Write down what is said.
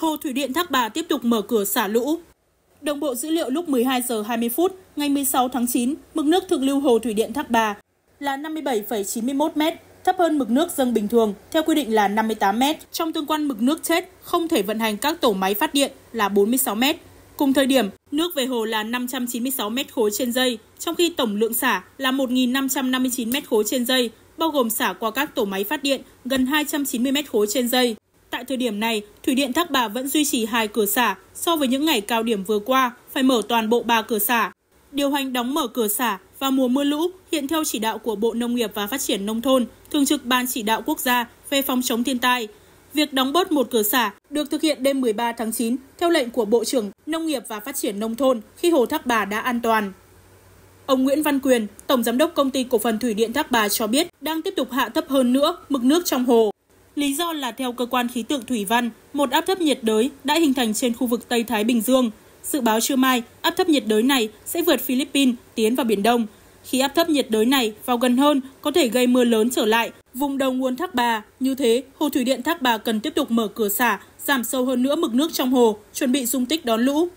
Hồ Thủy Điện Thác Bà tiếp tục mở cửa xả lũ. Đồng bộ dữ liệu lúc 12 giờ 20 phút ngày 16 tháng 9, mực nước thượng lưu Hồ Thủy Điện Thác Bà là 57,91 m, thấp hơn mực nước dâng bình thường, theo quy định là 58 m. Trong tương quan mực nước chết không thể vận hành các tổ máy phát điện là 46 m. Cùng thời điểm, nước về hồ là 596 m khối trên dây, trong khi tổng lượng xả là 1.559 m khối trên dây, bao gồm xả qua các tổ máy phát điện gần 290 m khối trên dây. Tại thời điểm này, Thủy điện Thác Bà vẫn duy trì hai cửa xả so với những ngày cao điểm vừa qua, phải mở toàn bộ ba cửa xả. Điều hành đóng mở cửa xả và mùa mưa lũ hiện theo chỉ đạo của Bộ Nông nghiệp và Phát triển Nông thôn, Thường trực Ban Chỉ đạo Quốc gia về phòng chống thiên tai. Việc đóng bớt một cửa xả được thực hiện đêm 13 tháng 9 theo lệnh của Bộ trưởng Nông nghiệp và Phát triển Nông thôn khi hồ Thác Bà đã an toàn. Ông Nguyễn Văn Quyền, Tổng Giám đốc Công ty Cổ phần Thủy điện Thác Bà cho biết đang tiếp tục hạ thấp hơn nữa mực nước trong hồ. Lý do là theo cơ quan khí tượng Thủy Văn, một áp thấp nhiệt đới đã hình thành trên khu vực Tây Thái Bình Dương. Dự báo trưa mai, áp thấp nhiệt đới này sẽ vượt Philippines tiến vào Biển Đông. Khi áp thấp nhiệt đới này vào gần hơn, có thể gây mưa lớn trở lại vùng đầu nguồn Thác Bà. Như thế, hồ thủy điện Thác Bà cần tiếp tục mở cửa xả, giảm sâu hơn nữa mực nước trong hồ, chuẩn bị dung tích đón lũ.